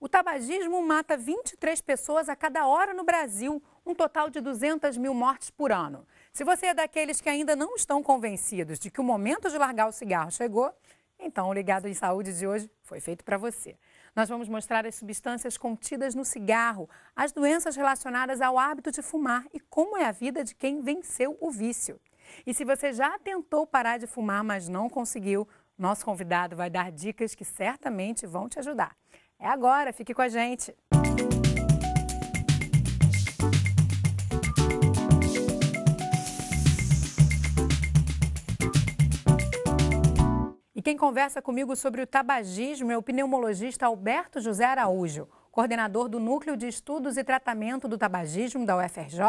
O tabagismo mata 23 pessoas a cada hora no Brasil, um total de 200 mil mortes por ano. Se você é daqueles que ainda não estão convencidos de que o momento de largar o cigarro chegou, então o Ligado em Saúde de hoje foi feito para você. Nós vamos mostrar as substâncias contidas no cigarro, as doenças relacionadas ao hábito de fumar e como é a vida de quem venceu o vício. E se você já tentou parar de fumar, mas não conseguiu, nosso convidado vai dar dicas que certamente vão te ajudar. É agora, fique com a gente. E quem conversa comigo sobre o tabagismo é o pneumologista Alberto José Araújo, coordenador do Núcleo de Estudos e Tratamento do Tabagismo da UFRJ,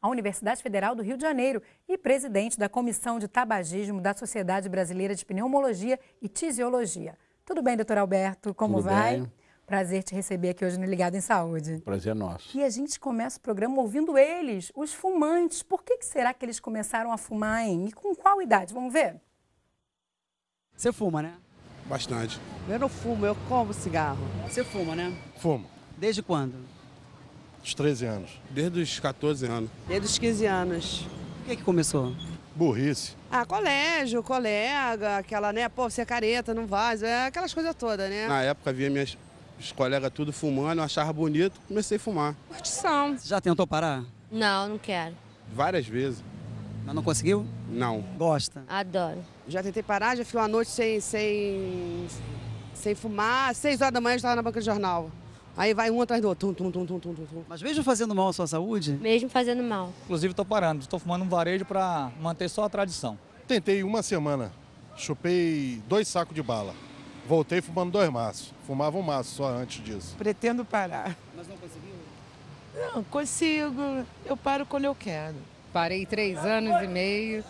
a Universidade Federal do Rio de Janeiro, e presidente da Comissão de Tabagismo da Sociedade Brasileira de Pneumologia e Tisiologia. Tudo bem, doutor Alberto? Como Tudo vai? Bem. Prazer te receber aqui hoje no Ligado em Saúde. Prazer nosso. E a gente começa o programa ouvindo eles, os fumantes. Por que, que será que eles começaram a fumar, hein? E com qual idade? Vamos ver? Você fuma, né? Bastante. Eu não fumo, eu como cigarro. Você fuma, né? Fumo. Desde quando? Dos 13 anos. Desde os 14 anos. Desde os 15 anos. O que, que começou? Burrice. Ah, colégio, colega, aquela, né? Pô, você é careta, não vaza, é aquelas coisas todas, né? Na época havia minhas os colegas tudo fumando, eu achava bonito, comecei a fumar. Curtição. Já tentou parar? Não, não quero. Várias vezes. Mas não conseguiu? Não. Gosta? Adoro. Já tentei parar, já fiquei uma noite sem, sem, sem fumar. Às seis horas da manhã eu estava na banca de jornal. Aí vai um atrás do outro. Tum, tum, tum, tum, tum, Mas mesmo fazendo mal à sua saúde? Mesmo fazendo mal. Inclusive estou parando, estou fumando um varejo para manter só a tradição. Tentei uma semana, chupei dois sacos de bala. Voltei fumando dois maços. Fumava um maço só antes disso. Pretendo parar. Mas não conseguiu? Não, consigo. Eu paro quando eu quero. Parei três anos e meio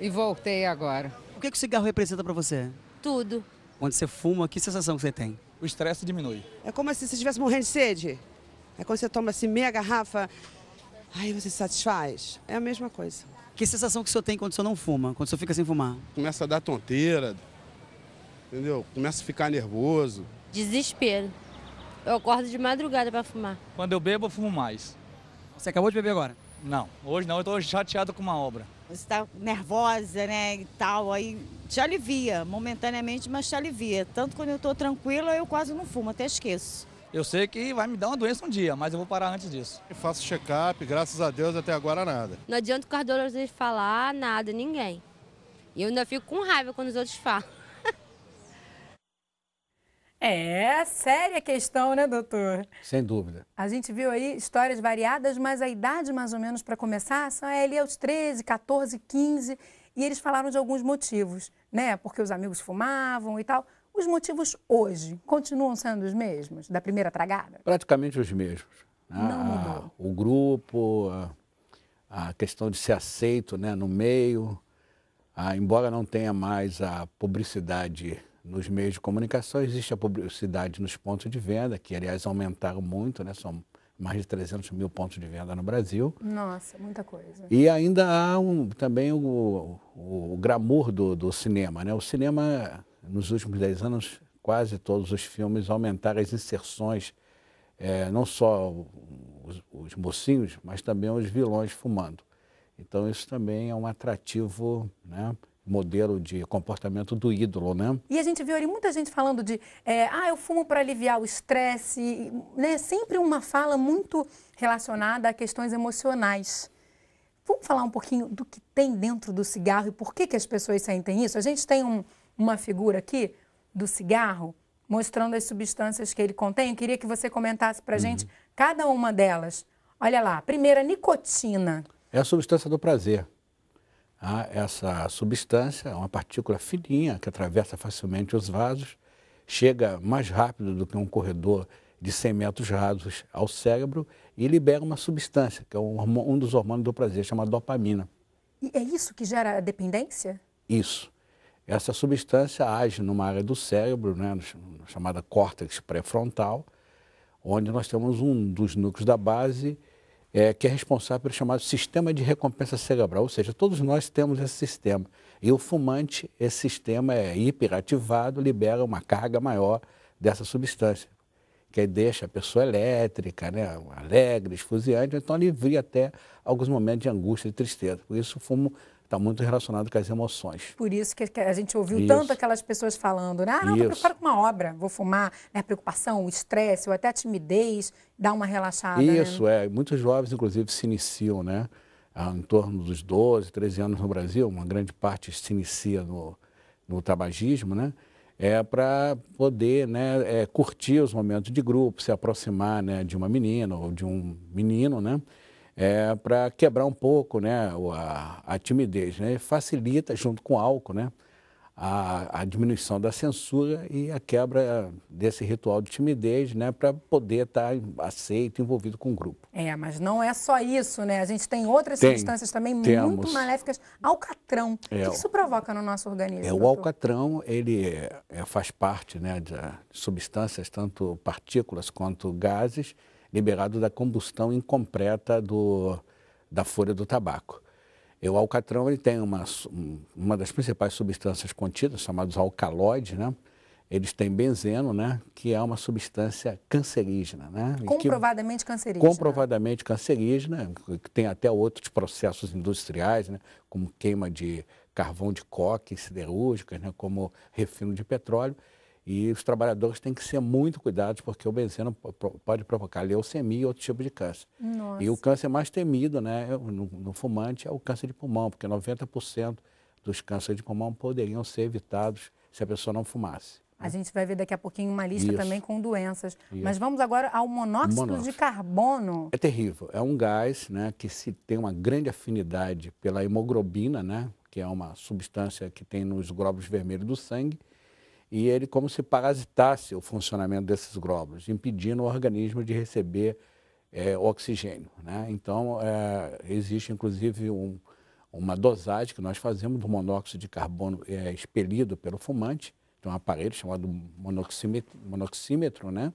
e voltei agora. O que, é que o cigarro representa para você? Tudo. Quando você fuma, que sensação que você tem? O estresse diminui. É como assim, se você estivesse morrendo de sede. É quando você toma assim meia garrafa, aí você se satisfaz. É a mesma coisa. Que sensação que o senhor tem quando o senhor não fuma, quando o senhor fica sem fumar? Começa a dar tonteira, entendeu? Começo a ficar nervoso. Desespero. Eu acordo de madrugada para fumar. Quando eu bebo, eu fumo mais. Você acabou de beber agora? Não, hoje não, eu estou chateado com uma obra. Você está nervosa, né, e tal, aí te alivia momentaneamente, mas te alivia. Tanto quando eu estou tranquila, eu quase não fumo, até esqueço. Eu sei que vai me dar uma doença um dia, mas eu vou parar antes disso. Eu faço check-up, graças a Deus até agora nada. Não adianta o cardiologista falar nada, ninguém. E eu ainda fico com raiva quando os outros falam. É, é, séria questão, né, doutor? Sem dúvida. A gente viu aí histórias variadas, mas a idade mais ou menos para começar são é ali aos 13, 14, 15, e eles falaram de alguns motivos, né? Porque os amigos fumavam e tal. Os motivos hoje continuam sendo os mesmos, da primeira tragada? Praticamente os mesmos. Né? Não mudou. o grupo, a, questão de ser aceito né, no meio, embora não tenha mais a publicidade nos meios de comunicação existe a publicidade nos pontos de venda, que aliás aumentaram muito, né? São mais de 300 mil pontos de venda no Brasil. Nossa, muita coisa. E ainda há um, também o, o, o do, do, cinema. Né? O cinema, nos últimos 10 anos, quase todos os filmes aumentaram as inserções, é, não só os, os mocinhos, mas também os vilões fumando. Então, isso também é um atrativo né, modelo de comportamento do ídolo, né? E a gente viu ali muita gente falando de, é, ah, eu fumo para aliviar o estresse, né? Sempre uma fala muito relacionada a questões emocionais. Vamos falar um pouquinho do que tem dentro do cigarro e por que, que as pessoas sentem isso? A gente tem um, uma figura aqui do cigarro mostrando as substâncias que ele contém. Eu queria que você comentasse para a uhum. gente cada uma delas. Olha lá, primeira, nicotina. É a substância do prazer ah, essa substância, é uma partícula fininha que atravessa facilmente os vasos, chega mais rápido do que um corredor de 100 metros rasos ao cérebro e libera uma substância, que é um, um dos hormônios do prazer, chamada dopamina. E é isso que gera a dependência? Isso. Essa substância age numa área do cérebro, né, chamada córtex pré-frontal, onde nós temos um dos núcleos da base é, que é responsável pelo chamado sistema de recompensa cerebral, ou seja, todos nós temos esse sistema. E o fumante, esse sistema é hiperativado, libera uma carga maior dessa substância, que deixa a pessoa elétrica, né, alegre, esfuziante, então alivia até alguns momentos de angústia e tristeza. Por isso, o fumo está muito relacionado com as emoções. Por isso que a gente ouviu isso. tanto aquelas pessoas falando, né? Ah, não, estou preocupado com uma obra, vou fumar, né? preocupação, o estresse, ou até a timidez, dá uma relaxada. Né? Isso, né? é. Muitos jovens, inclusive, se iniciam, né? em torno dos 12, 13 anos no Brasil, uma grande parte se inicia no, no tabagismo, né? é para poder né, é, curtir os momentos de grupo, se aproximar né, de uma menina ou de um menino, né? é, para quebrar um pouco né, a, a, timidez. Né? Facilita, junto com o álcool, né, a, a diminuição da censura e a quebra desse ritual de timidez né, para poder estar tá aceito, envolvido com o grupo. É, mas não é só isso, né? A gente tem outras tem, substâncias também temos. muito maléficas. Alcatrão, é, o que é isso provoca no nosso organismo? É, o alcatrão, ele é, é, faz parte né, de substâncias, tanto partículas quanto gases, liberado da combustão incompleta do, da folha do tabaco. E o alcatrão ele tem uma, uma das principais substâncias contidas, chamados alcaloides, né? Eles têm benzeno, né? Que é uma substância cancerígena, né? Comprovadamente cancerígena. Comprovadamente cancerígena, que tem até outros processos industriais, né? Como queima de carvão de coque, siderúrgicas, né? Como refino de petróleo. E os trabalhadores têm que ser muito cuidados, porque o benzeno pode provocar leucemia e outro tipo de câncer. Nossa. E o câncer mais temido né, é no, fumante é o câncer de pulmão, porque 90% dos cânceres de pulmão poderiam ser evitados se a pessoa não fumasse. A né? gente vai ver daqui a pouquinho uma lista Isso. também com doenças. Isso. Mas vamos agora ao monóxido, monóxido, de carbono. É terrível. É um gás né, que se tem uma grande afinidade pela hemoglobina, né, que é uma substância que tem nos glóbulos vermelhos do sangue, e ele como se parasitasse o funcionamento desses glóbulos, impedindo o organismo de receber é, oxigênio. Né? Então, é, existe inclusive um, uma dosagem que nós fazemos do monóxido de carbono é, expelido pelo fumante, tem um aparelho chamado monoxímetro, monoxímetro, né?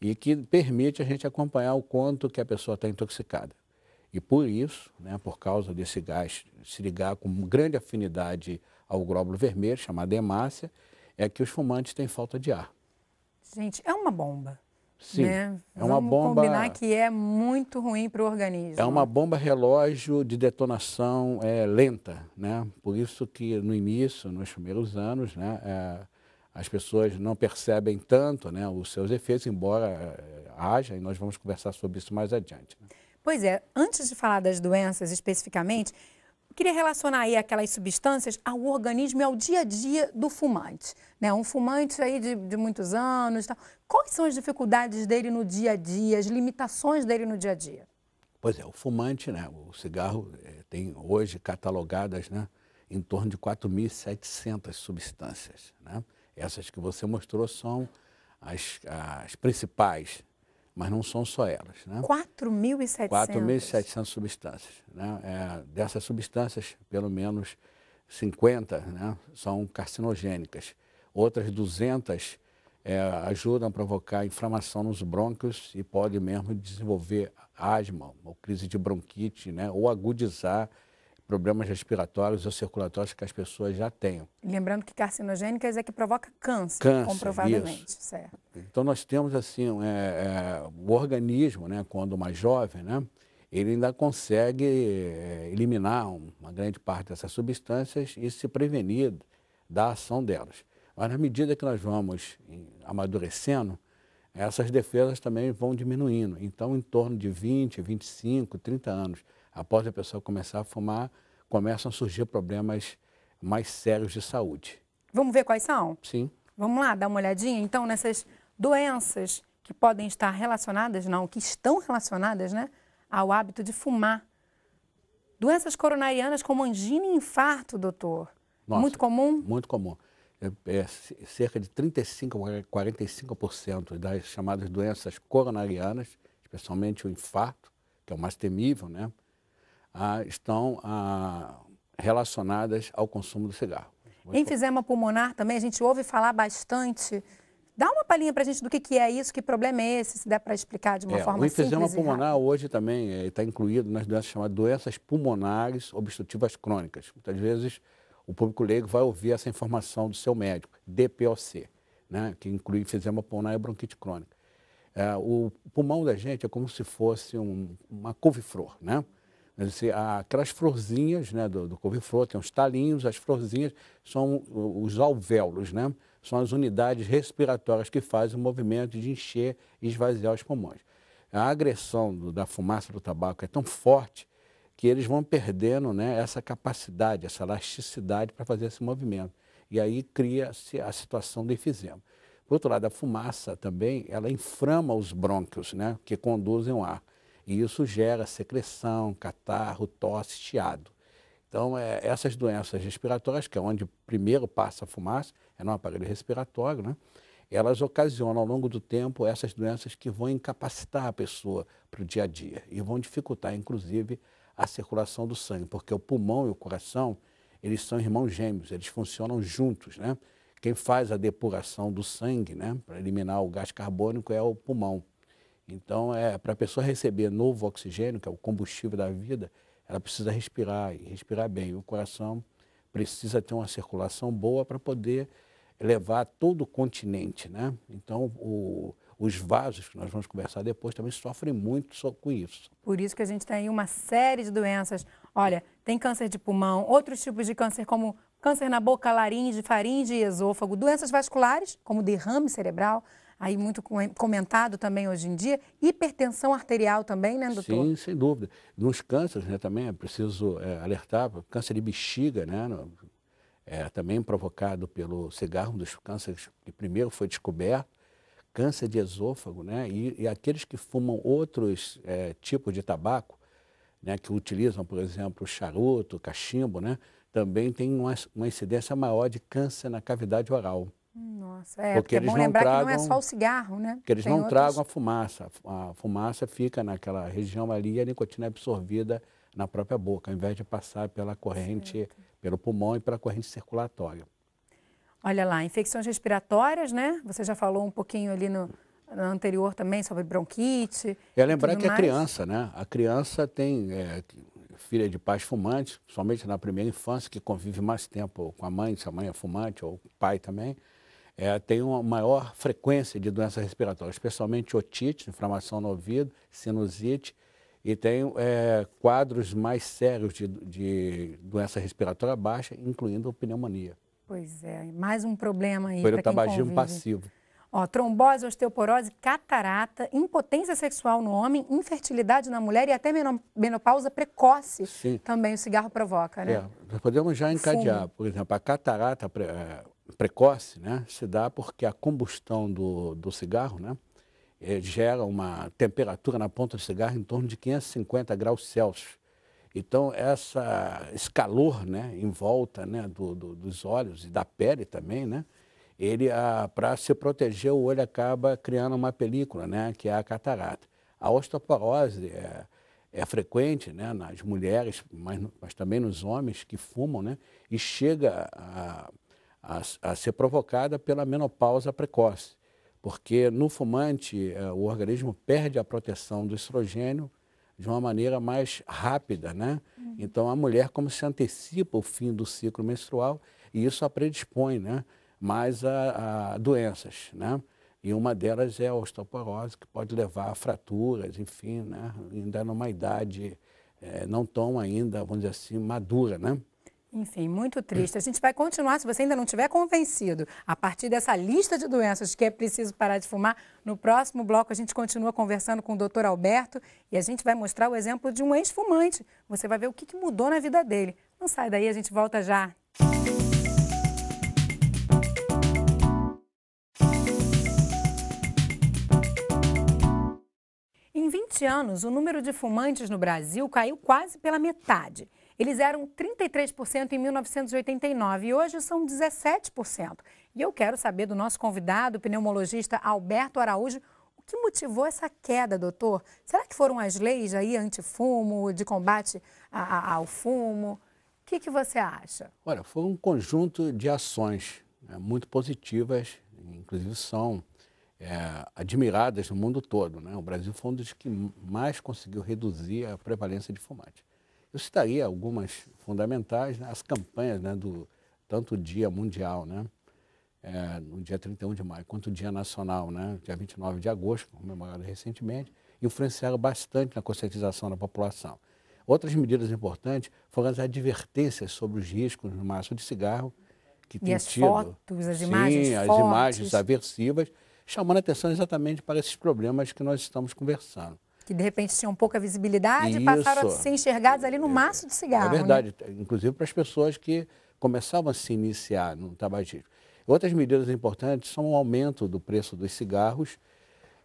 e que permite a gente acompanhar o quanto que a pessoa está intoxicada. E por isso, né, por causa desse gás se ligar com grande afinidade ao glóbulo vermelho, chamado hemácia, é que os fumantes têm falta de ar. Gente, é uma bomba. Sim, né? é uma Vamos bomba. combinar que é muito ruim para o organismo. É uma bomba relógio de detonação é, lenta, né? Por isso que no início, nos primeiros anos, né, é, as pessoas não percebem tanto, né, os seus efeitos, embora é, haja, e nós vamos conversar sobre isso mais adiante. Né? Pois é, antes de falar das doenças especificamente, queria relacionar aí aquelas substâncias ao organismo e ao dia a dia do fumante. Né? Um fumante aí de, de muitos anos. Tal. Quais são as dificuldades dele no dia a dia, as limitações dele no dia a dia? Pois é, o fumante, né, o cigarro é, tem hoje catalogadas né, em torno de 4.700 substâncias. Né? Essas que você mostrou são as, as principais mas não são só elas. Né? 4.700? 4.700 substâncias. Né? É, dessas substâncias, pelo menos 50 né, são carcinogênicas. Outras 200 é, ajudam a provocar inflamação nos brônquios e pode mesmo desenvolver asma ou crise de bronquite, né, ou agudizar problemas respiratórios ou circulatórios que as pessoas já tenham. Lembrando que carcinogênicas é que provoca câncer, câncer comprovadamente. Isso. Certo. Então nós temos assim, é, é, o organismo, né, quando mais jovem, né, ele ainda consegue é, eliminar uma grande parte dessas substâncias e se prevenir da ação delas. Mas na medida que nós vamos amadurecendo, essas defesas também vão diminuindo. Então, em torno de 20, 25, 30 anos após a pessoa começar a fumar, começam a surgir problemas mais sérios de saúde. Vamos ver quais são? Sim. Vamos lá dar uma olhadinha então nessas doenças que podem estar relacionadas, não, que estão relacionadas, né, ao hábito de fumar. Doenças coronarianas como angina e infarto, doutor. Nossa, muito comum? Muito comum. É, é, cerca de 35 a 45% das chamadas doenças coronarianas, especialmente o infarto, que é o mais temível, né? ah, estão ah, relacionadas ao consumo do cigarro. Enfisema pulmonar também, a gente ouve falar bastante. Dá uma palhinha para a gente do que, que é isso, que problema é esse, se dá para explicar de uma é, forma simples. O enfisema simples pulmonar hoje também está é, tá incluído nas doenças chamadas doenças pulmonares obstrutivas crônicas. Muitas vezes o público leigo vai ouvir essa informação do seu médico, DPOC, né, que inclui enfisema pulmonar e bronquite crônica. É, o pulmão da gente é como se fosse um, uma couve-flor, né? aquelas florzinhas né, do, do couve-flor, tem os talinhos, as florzinhas são os alvéolos, né? são as unidades respiratórias que fazem o movimento de encher e esvaziar os pulmões. A agressão do, da fumaça do tabaco é tão forte que eles vão perdendo né, essa capacidade, essa elasticidade para fazer esse movimento. E aí cria-se a situação do enfisema. Por outro lado, a fumaça também, ela inflama os brônquios, né, que conduzem o ar. E isso gera secreção, catarro, tosse, chiado. Então, é, essas doenças respiratórias, que é onde primeiro passa a fumaça, é no aparelho respiratório, né? elas ocasionam ao longo do tempo essas doenças que vão incapacitar a pessoa para o dia a dia e vão dificultar, inclusive, a circulação do sangue, porque o pulmão e o coração, eles são irmãos gêmeos, eles funcionam juntos, né? Quem faz a depuração do sangue, né, para eliminar o gás carbônico é o pulmão. Então, é, para a pessoa receber novo oxigênio, que é o combustível da vida, ela precisa respirar e respirar bem. O coração precisa ter uma circulação boa para poder levar todo o continente, né? Então, o, os vasos, que nós vamos conversar depois, também sofrem muito só com isso. Por isso que a gente tem uma série de doenças. Olha, tem câncer de pulmão, outros tipos de câncer, como câncer na boca, laringe, faringe e esôfago, doenças vasculares, como derrame cerebral, aí muito comentado também hoje em dia, hipertensão arterial também, né, doutor? Sim, sem dúvida. Nos cânceres, né, também é preciso é, alertar, câncer de bexiga, né, no, é, também provocado pelo cigarro, um dos cânceres que primeiro foi descoberto, câncer de esôfago, né, e, e aqueles que fumam outros é, tipos de tabaco, né, que utilizam, por exemplo, charuto, cachimbo, né, também tem uma, uma incidência maior de câncer na cavidade oral fumaça. É, porque, porque é bom lembrar tragam, que não é só o cigarro, né? Porque eles Tem não outros... tragam a fumaça. A fumaça fica naquela região ali e a nicotina é absorvida na própria boca, ao invés de passar pela corrente, certo. pelo pulmão e pela corrente circulatória. Olha lá, infecções respiratórias, né? Você já falou um pouquinho ali no, anterior também sobre bronquite. É lembrar que mais. a criança, né? A criança tem é, filha de pais fumantes, somente na primeira infância, que convive mais tempo com a mãe, se a mãe é fumante ou o pai também é, tem uma maior frequência de doenças respiratórias, especialmente otite, inflamação no ouvido, sinusite, e tem é, quadros mais sérios de, de doença respiratória baixa, incluindo pneumonia. Pois é, mais um problema aí para quem tabagismo passivo. Ó, trombose, osteoporose, catarata, impotência sexual no homem, infertilidade na mulher e até menopausa precoce Sim. também o cigarro provoca, né? É, nós podemos já encadear, Fume. por exemplo, a catarata é, precoce né, se dá porque a combustão do, do cigarro né, eh, gera uma temperatura na ponta do cigarro em torno de 550 graus Celsius. Então, essa, esse calor né, em volta né, do, do, dos olhos e da pele também, né, ele, ah, para se proteger, o olho acaba criando uma película, né, que é a catarata. A osteoporose é, é frequente né, nas mulheres, mas, mas também nos homens que fumam, né, e chega a, a, a ser provocada pela menopausa precoce, porque no fumante eh, o organismo perde a proteção do estrogênio de uma maneira mais rápida, né? Uhum. Então a mulher como se antecipa o fim do ciclo menstrual e isso a predispõe, né? Mais a, a doenças, né? E uma delas é a osteoporose que pode levar a fraturas, enfim, né? Ainda numa idade eh, não tão ainda, vamos dizer assim, madura, né? Enfim, muito triste. A gente vai continuar, se você ainda não estiver convencido, a partir dessa lista de doenças que é preciso parar de fumar, no próximo bloco a gente continua conversando com o doutor Alberto e a gente vai mostrar o exemplo de um ex-fumante. Você vai ver o que mudou na vida dele. Não sai daí, a gente volta já. Em 20 anos, o número de fumantes no Brasil caiu quase pela metade. Eles eram 33% em 1989 e hoje são 17%. E eu quero saber do nosso convidado, o pneumologista Alberto Araújo, o que motivou essa queda, doutor? Será que foram as leis aí antifumo, de combate a, a, ao fumo? O que, que você acha? Olha, foi um conjunto de ações né, muito positivas, inclusive são é, admiradas no mundo todo. Né? O Brasil foi um dos que mais conseguiu reduzir a prevalência de fumante. Eu citaria algumas fundamentais, né? as campanhas né, do tanto Dia Mundial, né? É, no dia 31 de maio, quanto o Dia Nacional, né? dia 29 de agosto, comemorado recentemente, influenciaram bastante na conscientização da população. Outras medidas importantes foram as advertências sobre os riscos no maço de cigarro, que e tem as tido. fotos, as Sim, imagens Sim, as imagens aversivas, chamando a atenção exatamente para esses problemas que nós estamos conversando que de repente tinham pouca visibilidade e passaram a ser enxergados ali no é, maço de cigarro. É né? verdade, né? inclusive para as pessoas que começavam a se iniciar no tabagismo. Outras medidas importantes são o aumento do preço dos cigarros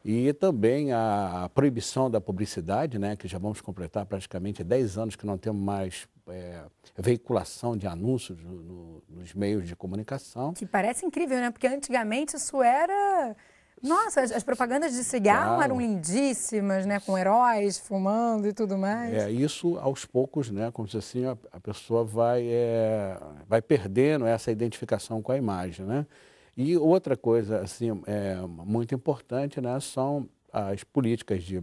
e também a proibição da publicidade, né, que já vamos completar praticamente 10 anos que não temos mais é, veiculação de anúncios no, no, nos meios de comunicação. Que parece incrível, né? Porque antigamente isso era nossa, as, as, propagandas de cigarro claro. eram lindíssimas, né? Com heróis fumando e tudo mais. É, isso aos poucos, né? Como se assim, a, a pessoa vai, é, vai perdendo essa identificação com a imagem, né? E outra coisa, assim, é, muito importante, né? São as políticas de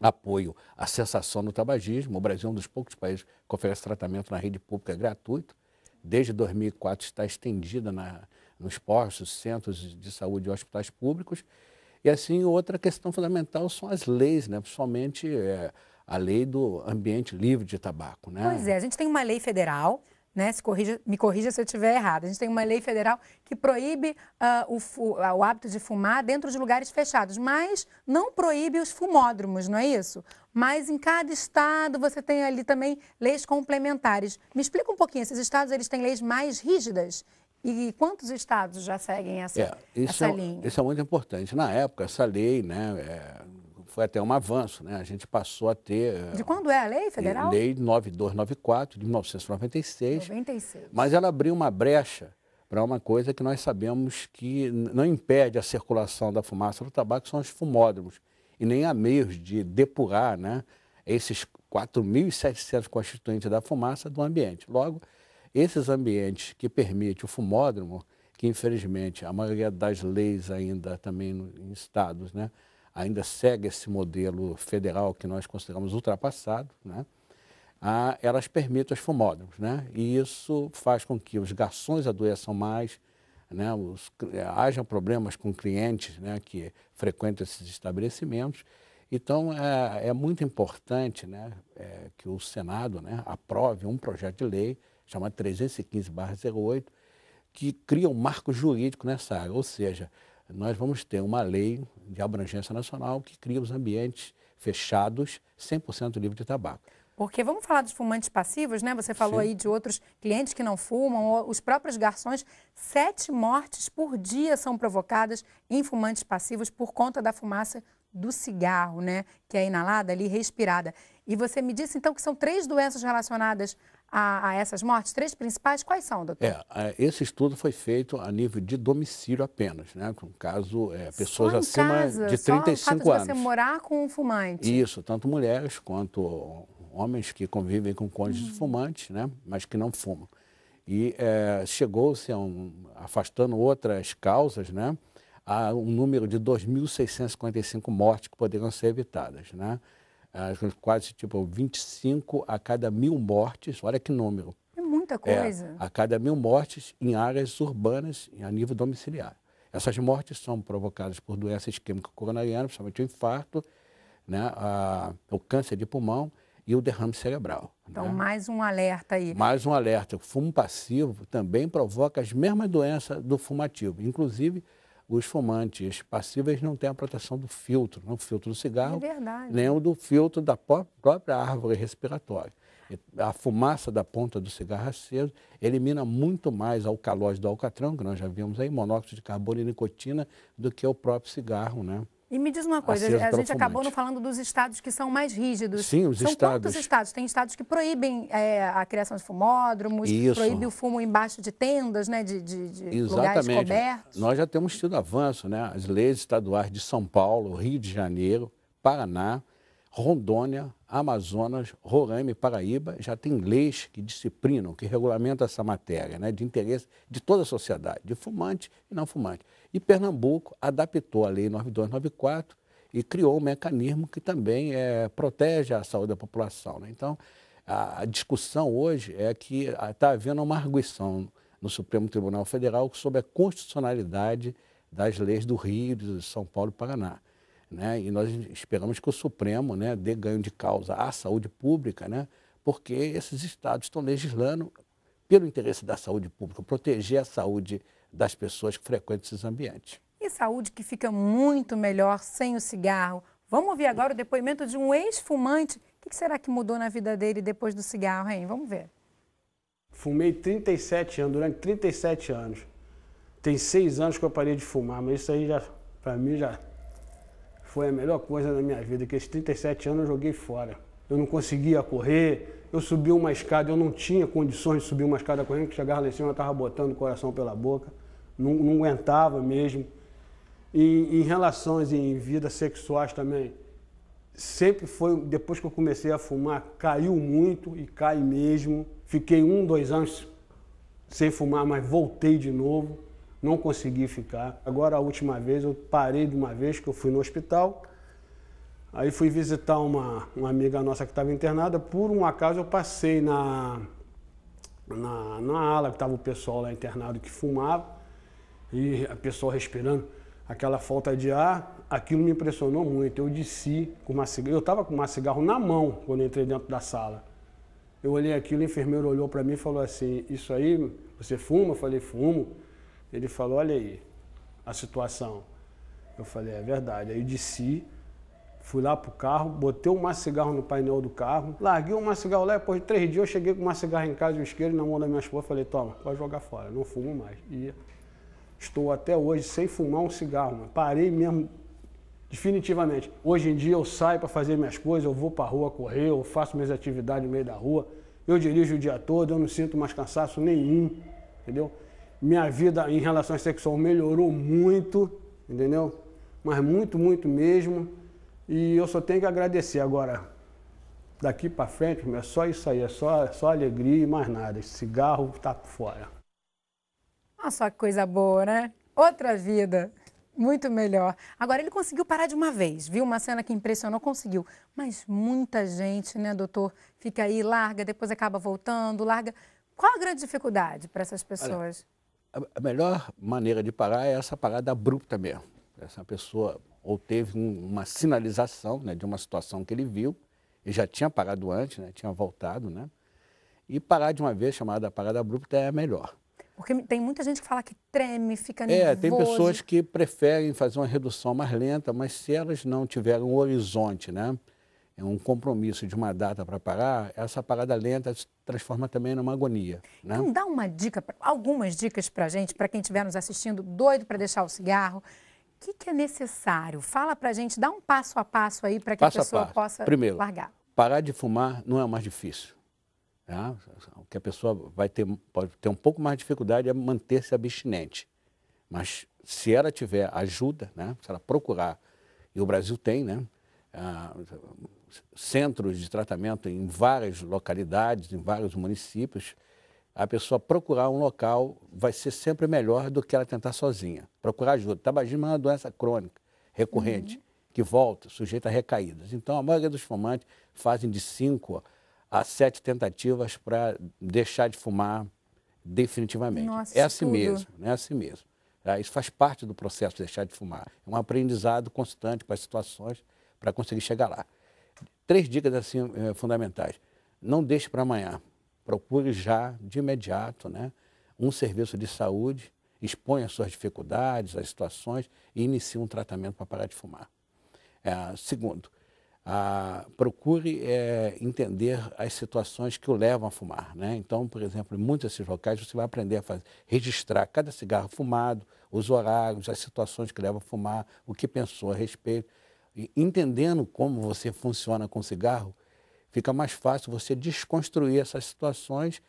apoio à cessação do tabagismo. O Brasil é um dos poucos países que oferece tratamento na rede pública gratuito. Desde 2004 está estendida na nos postos, centros de saúde e hospitais públicos. E assim, outra questão fundamental são as leis, né? principalmente é, a lei do ambiente livre de tabaco. Né? Pois é, a gente tem uma lei federal, né? Se corrija, me corrija se eu estiver errado. A gente tem uma lei federal que proíbe uh, o, ah, o, hábito de fumar dentro de lugares fechados, mas não proíbe os fumódromos, não é isso? Mas em cada estado você tem ali também leis complementares. Me explica um pouquinho, esses estados eles têm leis mais rígidas e quantos estados já seguem essa, é, essa é, linha? Isso é muito importante. Na época, essa lei né, é, foi até um avanço. Né? A gente passou a ter... Eh, de quando é a lei federal? Lei 9294, de 1996. 96. Mas ela abriu uma brecha para uma coisa que nós sabemos que não impede a circulação da fumaça do tabaco, são os fumódromos. E nem há meios de depurar né, esses 4.700 constituintes da fumaça do ambiente. Logo, esses ambientes que permite o fumódromo, que infelizmente a maioria das leis ainda também em estados, né, ainda segue esse modelo federal que nós consideramos ultrapassado, né, a, elas permitem os fumódromos, né, e isso faz com que os garçons adoeçam mais, né, os, eh, hajam problemas com clientes, né, que frequentam esses estabelecimentos. Então, é, é muito importante né, é, que o Senado né, aprove um projeto de lei chamado 315-08, que cria um marco jurídico nessa área. Ou seja, nós vamos ter uma lei de abrangência nacional que cria os ambientes fechados 100% livre de tabaco. Porque vamos falar dos fumantes passivos, né? Você falou Sim. aí de outros clientes que não fumam, os próprios garçons. Sete mortes por dia são provocadas em fumantes passivos por conta da fumaça do cigarro, né? Que é inalada ali, respirada. E você me disse, então, que são três doenças relacionadas a, a essas mortes, três principais. Quais são, doutor? É, esse estudo foi feito a nível de domicílio apenas, né? No caso, é, pessoas acima casa, de 35 só o fato anos. De você morar com um fumante. Isso, tanto mulheres quanto homens que convivem com cônjuges uhum. fumantes, né? Mas que não fumam. E é, chegou-se, um, afastando outras causas, né? A um número de 2.655 mortes que poderiam ser evitadas, né? É, quase tipo 25 a cada mil mortes, olha que número. É muita é, coisa. É, a cada mil mortes em áreas urbanas a nível domiciliar. Essas mortes são provocadas por doenças químicas coronarianas principalmente o infarto, né, a, o câncer de pulmão e o derrame cerebral. Então, né? mais um alerta aí. Mais um alerta. O fumo passivo também provoca as mesmas doenças do fumativo, inclusive os fumantes passíveis não têm a proteção do filtro, não o filtro do cigarro, é nem o do filtro da própria árvore respiratória. A fumaça da ponta do cigarro aceso elimina muito mais alcalóide do alcatrão, que nós já vimos aí, monóxido de carbono e nicotina, do que o próprio cigarro, né? E me diz uma coisa, a gente fumante. acabou não falando dos estados que são mais rígidos. Sim, os são estados. São quantos estados? Tem estados que proíbem é, a criação de fumódromos, Isso. proíbe o fumo embaixo de tendas, né, de, de, de Exatamente. lugares cobertos. Nós já temos tido avanço, né? As leis estaduais de São Paulo, Rio de Janeiro, Paraná, Rondônia, Amazonas, Roraima e Paraíba já têm leis que disciplinam, que regulamentam essa matéria, né, de interesse de toda a sociedade, de fumante e não fumante. E Pernambuco adaptou a Lei 9294 e criou um mecanismo que também é, protege a saúde da população. Né? Então, a, a, discussão hoje é que está ah, havendo uma arguição no Supremo Tribunal Federal sobre a constitucionalidade das leis do Rio, de São Paulo e Paraná. Né? E nós esperamos que o Supremo né, dê ganho de causa à saúde pública, né? porque esses estados estão legislando pelo interesse da saúde pública, proteger a saúde pública das pessoas que frequentam esses ambientes. E saúde que fica muito melhor sem o cigarro. Vamos ouvir agora o depoimento de um ex-fumante. O que será que mudou na vida dele depois do cigarro, hein? Vamos ver. Fumei 37 anos, durante 37 anos. Tem seis anos que eu parei de fumar, mas isso aí já, para mim, já foi a melhor coisa da minha vida, que esses 37 anos eu joguei fora. Eu não conseguia correr, eu subi uma escada, eu não tinha condições de subir uma escada correndo, que chegava lá em cima, eu estava botando o coração pela boca não, não aguentava mesmo. E, em relações em vidas sexuais também, sempre foi, depois que eu comecei a fumar, caiu muito e cai mesmo. Fiquei um, dois anos sem fumar, mas voltei de novo, não consegui ficar. Agora, a última vez, eu parei de uma vez que eu fui no hospital. Aí fui visitar uma, uma amiga nossa que estava internada. Por um acaso, eu passei na, na, na ala que estava o pessoal lá internado que fumava e a pessoa respirando, aquela falta de ar, aquilo me impressionou muito. Eu desci com uma cigarro, eu estava com uma cigarro na mão quando entrei dentro da sala. Eu olhei aquilo, o enfermeiro olhou para mim e falou assim: Isso aí, você fuma? Eu falei: Fumo. Ele falou: Olha aí a situação. Eu falei: É verdade. Aí eu desci, fui lá pro carro, botei um cigarro no painel do carro, larguei um cigarro lá. Depois de três dias, eu cheguei com um cigarro em casa, o isqueiro na mão da minha esposa. Falei: Toma, pode jogar fora, não fumo mais. E Estou até hoje sem fumar um cigarro, mano. parei mesmo definitivamente. Hoje em dia eu saio para fazer minhas coisas, eu vou para a rua correr, eu faço minhas atividades no meio da rua, eu dirijo o dia todo, eu não sinto mais cansaço nenhum, entendeu? Minha vida em relação sexual melhorou muito, entendeu? Mas muito, muito mesmo. E eu só tenho que agradecer agora. Daqui para frente, é só isso aí, é só, é só alegria e mais nada. Esse cigarro tá fora. Olha só que coisa boa, né? Outra vida. Muito melhor. Agora, ele conseguiu parar de uma vez, viu? Uma cena que impressionou, conseguiu. Mas muita gente, né, doutor, fica aí, larga, depois acaba voltando, larga. Qual a grande dificuldade para essas pessoas? Olha, a melhor maneira de parar é essa parada abrupta mesmo. Essa pessoa ou teve uma sinalização né, de uma situação que ele viu, e já tinha parado antes, né, tinha voltado, né? E parar de uma vez, chamada parada abrupta, é a melhor. Porque tem muita gente que fala que treme, fica nervoso. É, tem pessoas que preferem fazer uma redução mais lenta, mas se elas não tiverem um horizonte, né? É um compromisso de uma data para parar, essa parada lenta se transforma também numa agonia. Né? Então, dá uma dica, algumas dicas para gente, para quem estiver nos assistindo, doido para deixar o cigarro. O que, que é necessário? Fala para gente, dá um passo a passo aí para que passo a pessoa a possa Primeiro, largar. Parar de fumar não é mais difícil. Tá? O que a pessoa vai ter, pode ter um pouco mais de dificuldade é manter-se abstinente. Mas se ela tiver ajuda, né? se ela procurar, e o Brasil tem, né? Ah, centros de tratamento em várias localidades, em vários municípios, a pessoa procurar um local vai ser sempre melhor do que ela tentar sozinha. Procurar ajuda. Tabagismo é uma doença crônica, recorrente, uhum. que volta, sujeita a recaídas. Então, a maioria dos fumantes fazem de 5 há sete tentativas para deixar de fumar definitivamente. Nossa, é assim tudo. mesmo, né? é assim mesmo. Ah, isso faz parte do processo de deixar de fumar. É um aprendizado constante com as situações para conseguir chegar lá. Três dicas assim eh, fundamentais. Não deixe para amanhã. Procure já, de imediato, né, um serviço de saúde, exponha as suas dificuldades, as situações e inicie um tratamento para parar de fumar. É, segundo, ah, procure é, entender as situações que o levam a fumar. Né? Então, por exemplo, em muitos desses locais você vai aprender a fazer, registrar cada cigarro fumado, os horários, as situações que levam a fumar, o que pensou a respeito. E entendendo como você funciona com cigarro, fica mais fácil você desconstruir essas situações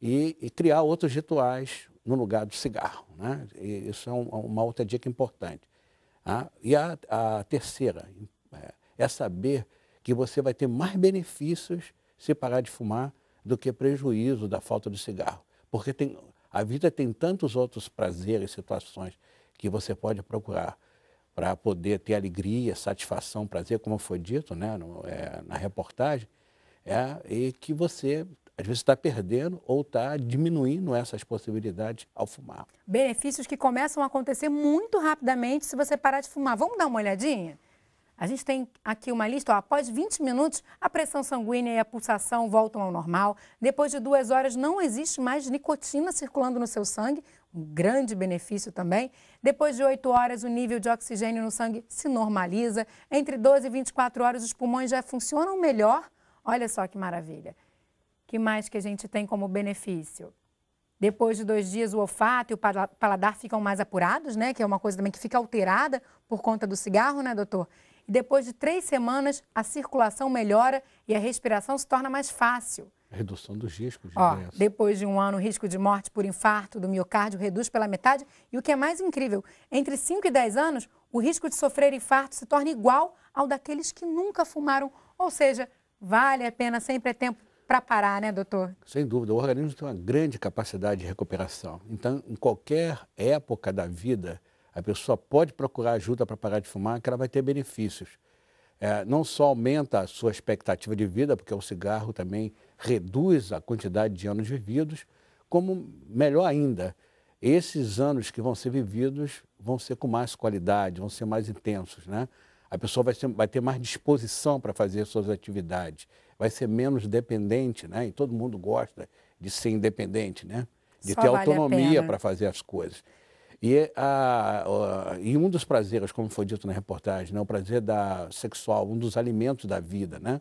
e, e criar outros rituais no lugar do cigarro. Né? isso é um, uma outra dica importante. Ah, e a, a terceira, é, é saber que você vai ter mais benefícios se parar de fumar do que prejuízo da falta de cigarro. Porque tem, a vida tem tantos outros prazeres, situações que você pode procurar para poder ter alegria, satisfação, prazer, como foi dito né, no, é, na reportagem, é, e que você às vezes está perdendo ou está diminuindo essas possibilidades ao fumar. Benefícios que começam a acontecer muito rapidamente se você parar de fumar. Vamos dar uma olhadinha? A gente tem aqui uma lista, ó, após 20 minutos, a pressão sanguínea e a pulsação voltam ao normal. Depois de duas horas, não existe mais nicotina circulando no seu sangue, um grande benefício também. Depois de 8 horas, o nível de oxigênio no sangue se normaliza. Entre 12 e 24 horas, os pulmões já funcionam melhor. Olha só que maravilha. que mais que a gente tem como benefício? Depois de dois dias, o olfato e o paladar ficam mais apurados, né? Que é uma coisa também que fica alterada por conta do cigarro, né, doutor? e depois de três semanas a circulação melhora e a respiração se torna mais fácil. Redução dos riscos de Ó, doença. Depois de um ano, o risco de morte por infarto do miocárdio reduz pela metade. E o que é mais incrível, entre 5 e 10 anos, o risco de sofrer infarto se torna igual ao daqueles que nunca fumaram. Ou seja, vale a pena, sempre é tempo para parar, né, doutor? Sem dúvida. O organismo tem uma grande capacidade de recuperação. Então, em qualquer época da vida, a pessoa pode procurar ajuda para parar de fumar, que ela vai ter benefícios. É, não só aumenta a sua expectativa de vida, porque o cigarro também reduz a quantidade de anos vividos, como, melhor ainda, esses anos que vão ser vividos vão ser com mais qualidade, vão ser mais intensos, né? A pessoa vai, ser, vai ter mais disposição para fazer suas atividades, vai ser menos dependente, né? E todo mundo gosta de ser independente, né? De Só ter vale autonomia para fazer as coisas. E, a, e um dos prazeres, como foi dito na reportagem, né, o prazer da, sexual, um dos alimentos da vida, né,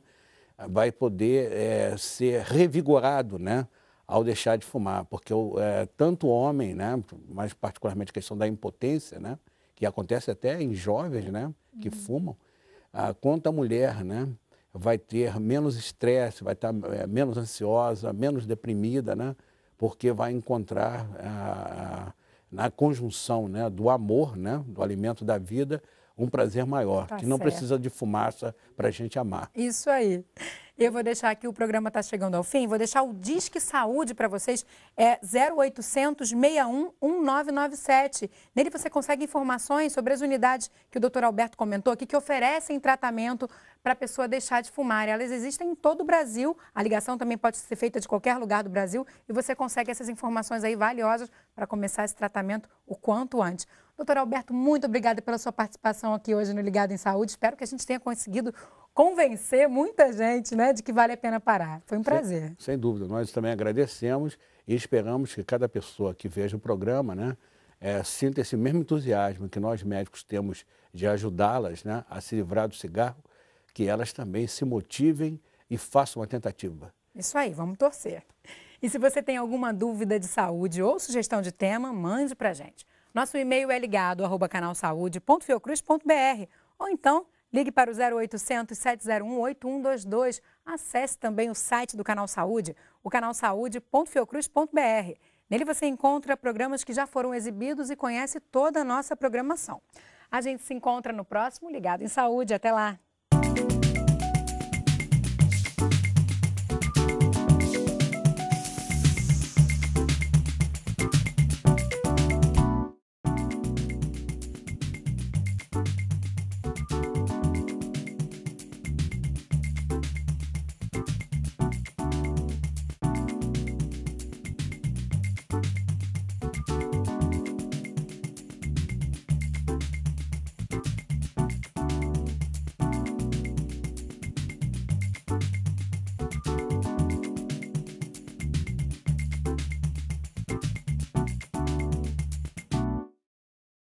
vai poder é, ser revigorado né, ao deixar de fumar. Porque o, é, tanto o homem, né, mais particularmente a questão da impotência, né, que acontece até em jovens né, que uhum. fumam, a, quanto a mulher né, vai ter menos estresse, vai estar tá, é, menos ansiosa, menos deprimida, né, porque vai encontrar na conjunção né, do amor, né, do alimento da vida, um prazer maior, tá que não precisa de fumaça para a gente amar. Isso aí. Eu vou deixar aqui, o programa está chegando ao fim, vou deixar o Disque Saúde para vocês, é 0800 61 1997. Nele você consegue informações sobre as unidades que o doutor Alberto comentou aqui, que oferecem tratamento para a pessoa deixar de fumar. Elas existem em todo o Brasil. A ligação também pode ser feita de qualquer lugar do Brasil e você consegue essas informações aí valiosas para começar esse tratamento o quanto antes. Doutor Alberto, muito obrigada pela sua participação aqui hoje no Ligado em Saúde. Espero que a gente tenha conseguido convencer muita gente né, de que vale a pena parar. Foi um prazer. Sem, sem dúvida. Nós também agradecemos e esperamos que cada pessoa que veja o programa né, é, sinta esse mesmo entusiasmo que nós médicos temos de ajudá-las né, a se livrar do cigarro que elas também se motivem e façam uma tentativa. Isso aí, vamos torcer. E se você tem alguma dúvida de saúde ou sugestão de tema, mande para gente. Nosso e-mail é ligado arroba canalsaude.fiocruz.br ou então ligue para o 0800 701 8122. Acesse também o site do Canal Saúde, o canalsaude.fiocruz.br. Nele você encontra programas que já foram exibidos e conhece toda a nossa programação. A gente se encontra no próximo Ligado em Saúde. Até lá! Bye.